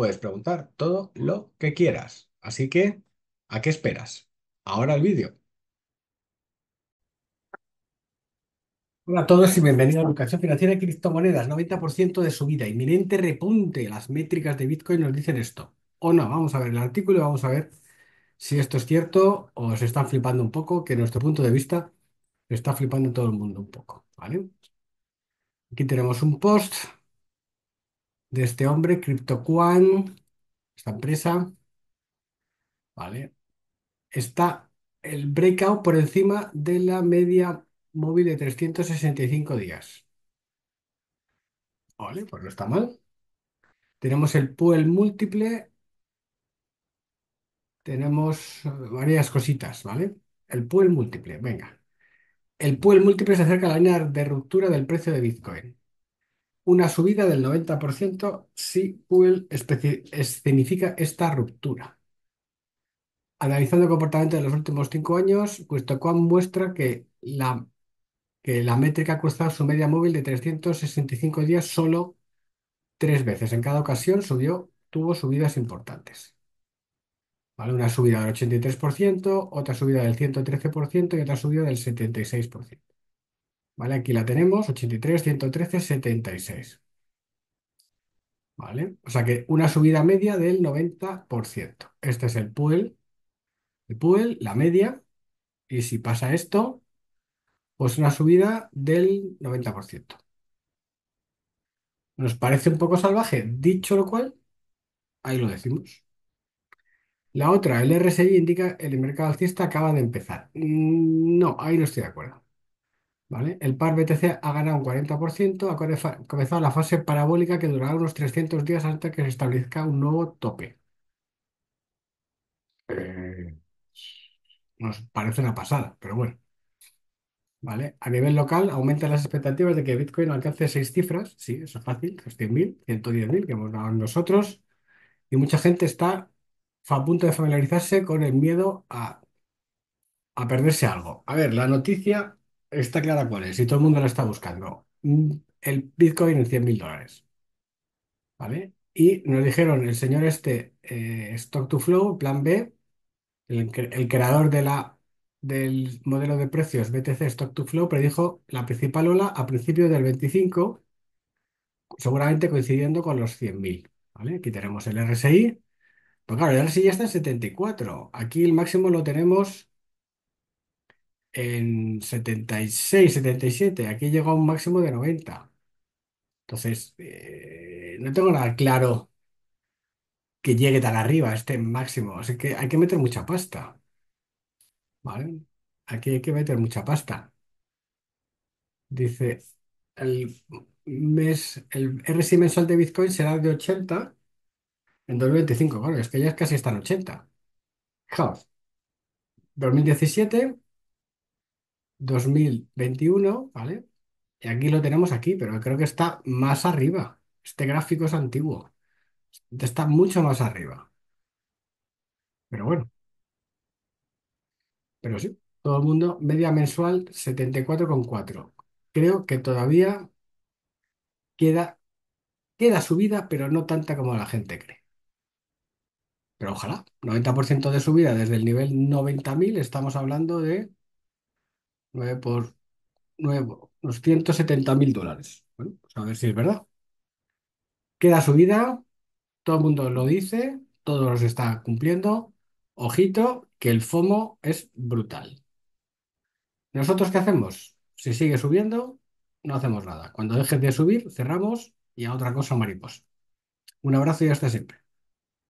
puedes preguntar todo lo que quieras. Así que, ¿a qué esperas? Ahora el vídeo. Hola a todos y bienvenidos a Educación Financiera y Criptomonedas. 90% de subida, inminente repunte. Las métricas de Bitcoin nos dicen esto. O no, vamos a ver el artículo y vamos a ver si esto es cierto o se están flipando un poco, que nuestro punto de vista está flipando todo el mundo un poco. ¿vale? Aquí tenemos un post de este hombre, CryptoQuant, esta empresa, ¿vale? Está el breakout por encima de la media móvil de 365 días. Vale, pues no está mal. Tenemos el pool múltiple. Tenemos varias cositas, ¿vale? El pool múltiple, venga. El pool múltiple se acerca a la línea de ruptura del precio de Bitcoin una subida del 90% si Google escenifica esta ruptura. Analizando el comportamiento de los últimos cinco años, CryptoCoin muestra que la, que la métrica ha su media móvil de 365 días solo tres veces. En cada ocasión subió, tuvo subidas importantes. ¿Vale? Una subida del 83%, otra subida del 113% y otra subida del 76%. Aquí la tenemos, 83, 113, 76. ¿Vale? O sea que una subida media del 90%. Este es el pool, el pool, la media, y si pasa esto, pues una subida del 90%. ¿Nos parece un poco salvaje? Dicho lo cual, ahí lo decimos. La otra, el RSI indica el mercado alcista acaba de empezar. Mm, no, ahí no estoy de acuerdo. El par BTC ha ganado un 40%, ha comenzado la fase parabólica que durará unos 300 días hasta que se establezca un nuevo tope. Eh, nos parece una pasada, pero bueno. ¿Vale? A nivel local, aumentan las expectativas de que Bitcoin alcance seis cifras. Sí, eso es fácil, los 100.000, 110.000 que hemos dado nosotros. Y mucha gente está a punto de familiarizarse con el miedo a, a perderse algo. A ver, la noticia Está clara cuál es, y todo el mundo la está buscando. Mm, el Bitcoin en 100 mil dólares, ¿vale? Y nos dijeron el señor este, eh, Stock to Flow, plan B, el, creador de la, del modelo de precios BTC Stock to Flow, predijo la principal ola a principios del 25, seguramente coincidiendo con los 100.000. ¿vale? Aquí tenemos el RSI. Pues claro, el RSI ya está en 74. Aquí el máximo lo tenemos en 76, 77. Aquí llegó a un máximo de 90. Entonces, eh, no tengo nada claro que llegue tan arriba este máximo. Así que hay que meter mucha pasta, ¿vale? Aquí hay que meter mucha pasta. Dice, el mes, el RSI mensual de Bitcoin será de 80 en 2025. Claro, es que ya casi están 80. Fijaos, 2017. 2021, ¿vale? Y aquí lo tenemos aquí, pero creo que está más arriba. Este gráfico es antiguo. Este está mucho más arriba. Pero bueno, pero sí, todo el mundo, media mensual 74,4. Creo que todavía queda, queda subida, pero no tanta como la gente cree. Pero ojalá, 90% de subida desde el nivel 90.000, estamos hablando de 9 por 9, 170 mil dólares. Bueno, pues a ver si es verdad. Queda subida, todo el mundo lo dice, todos los está cumpliendo. Ojito, que el FOMO es brutal. ¿Nosotros qué hacemos? Si sigue subiendo, no hacemos nada. Cuando deje de subir, cerramos y a otra cosa mariposa. Un abrazo y hasta siempre.